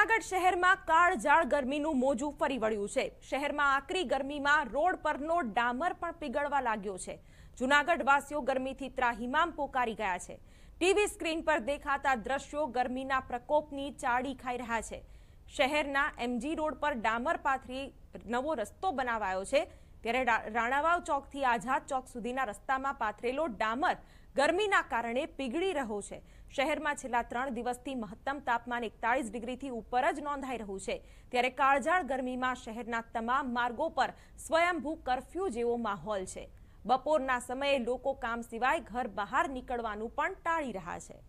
જૂનાગઢ શહેરમાં કાળઝાળ ગરમીનું મોજું ફરી વળ્યું છે શહેરમાં આકરી ગરમીમાં રોડ પરનો ડામર પણ પીગળવા લાગ્યો છે જૂનાગઢવાસીઓ ગરમીથી ત્રાહિમામ પોકારી ગયા છે ટીવી સ્ક્રીન પર દેખાતા દ્રશ્યો ગરમીના પ્રકોપની ચાડી ખાઈ રહ્યા છે શહેરના એમજી રોડ પર ડામર પાથરી નવો રસ્તો બનાવાયો છે ત્યારે રાણાવાવ ચોકથી આઝાદ ચોક સુધીના રસ્તામાં પાથરેલો ડામર ગરમીના કારણે પીગળી રહ્યો છે શહેરમાં છેલ્લા ત્રણ દિવસથી મહત્તમ તાપમાન એકતાળીસ ડિગ્રીથી ઉપર જ નોંધાઈ રહ્યું છે ત્યારે કાળઝાળ ગરમીમાં શહેરના તમામ માર્ગો પર સ્વયંભૂ કરફ્યુ જેવો માહોલ છે બપોરના સમયે લોકો કામ સિવાય ઘર બહાર નીકળવાનું પણ ટાળી રહ્યા છે